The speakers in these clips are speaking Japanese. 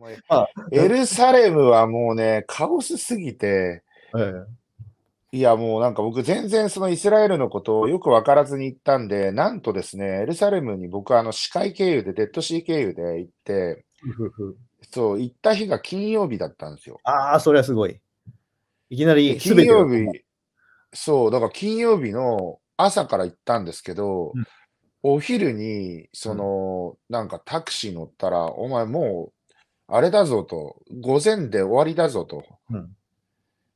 まあ、エルサレムはもうね、カオスすぎて、いやもうなんか僕全然そのイスラエルのことをよく分からずに行ったんで、なんとですね、エルサレムに僕はあの司会経由で、デッドシー経由で行って、そう、行った日が金曜日だったんですよ。ああ、それはすごい。いきなり金曜日、そう、だから金曜日の朝から行ったんですけど、うん、お昼に、その、うん、なんかタクシー乗ったら、お前もうあれだぞと、午前で終わりだぞと。うん、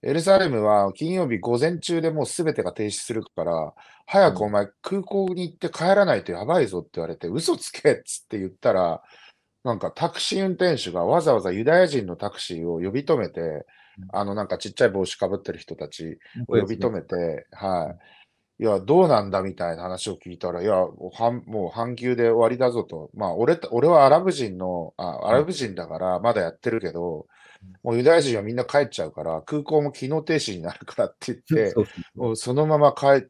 エルサレムは金曜日午前中でもうすべてが停止するから、早くお前空港に行って帰らないとやばいぞって言われて、嘘つけっつって言ったら、なんかタクシー運転手がわざわざユダヤ人のタクシーを呼び止めて、あのなんかちっちゃい帽子かぶってる人たちを呼び止めて、はい。いや、どうなんだみたいな話を聞いたら、いや、もう半球で終わりだぞと。まあ、俺、俺はアラブ人の、あアラブ人だからまだやってるけど、もうユダヤ人はみんな帰っちゃうから、空港も機能停止になるからって言って、そもうそのまま帰、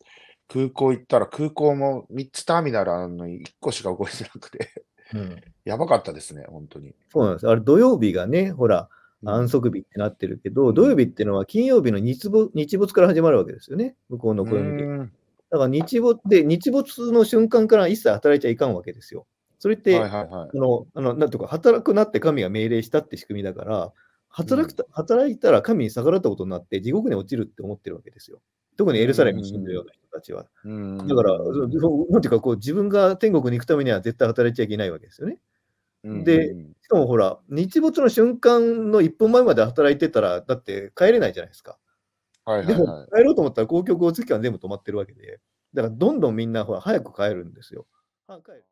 空港行ったら、空港も3つターミナルあるのに1個しか動いてなくて、うん、やばかったですね、本当に。そうなんです。あれ、土曜日がね、ほら、安息日ってなってるけど、土曜日っていうのは金曜日の日没日没から始まるわけですよね、向こうの暦で。だから日没で、日没の瞬間から一切働いちゃいかんわけですよ。それって、はいはいはい、そのあのなんとか働くなって神が命令したって仕組みだから、働くた、働いたら神に逆らったことになって地獄に落ちるって思ってるわけですよ。特にエルサレムに住んでるような人たちは。うん、だから、なんていうかこう、自分が天国に行くためには絶対働いちゃいけないわけですよね。で、しかもほら、日没の瞬間の1分前まで働いてたら、だって帰れないじゃないですか。はいはいはい、でも、帰ろうと思ったら公共交通機関全部止まってるわけで、だからどんどんみんなほら早く帰るんですよ。帰る